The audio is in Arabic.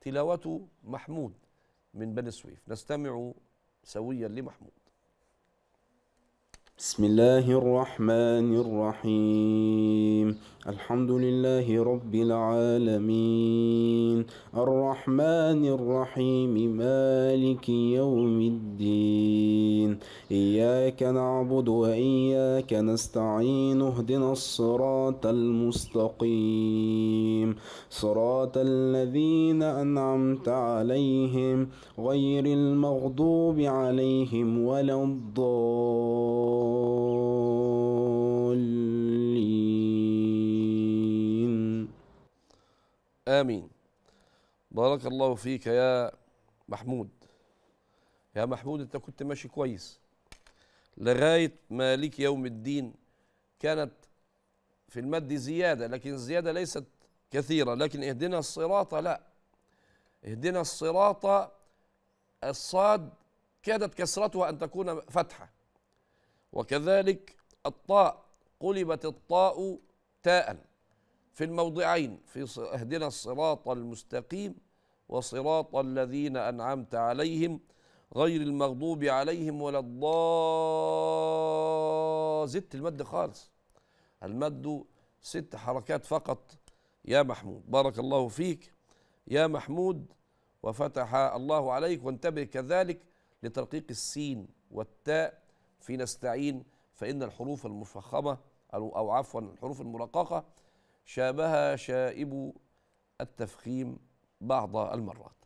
تلاوته محمود من بني سويف نستمع سويا لمحمود بسم الله الرحمن الرحيم الحمد لله رب العالمين الرحمن الرحيم مالك يوم الدين إياك نعبد وإياك نستعين اهدنا الصراط المستقيم صراط الذين أنعمت عليهم غير المغضوب عليهم ولا الضالين آمين بارك الله فيك يا محمود يا محمود انت كنت ماشي كويس لغايه مالك يوم الدين كانت في المد زياده لكن الزياده ليست كثيره لكن اهدنا الصراط لا اهدنا الصراط الصاد كادت كسرتها ان تكون فتحه وكذلك الطاء قلبت الطاء تاء في الموضعين في اهدنا الصراط المستقيم وصراط الذين انعمت عليهم غير المغضوب عليهم ولا الضال زدت المد خالص المد ست حركات فقط يا محمود بارك الله فيك يا محمود وفتح الله عليك وانتبه كذلك لترقيق السين والتاء في نستعين فإن الحروف المفخمة أو, أو عفوا الحروف المرققة شابها شائب التفخيم بعض المرات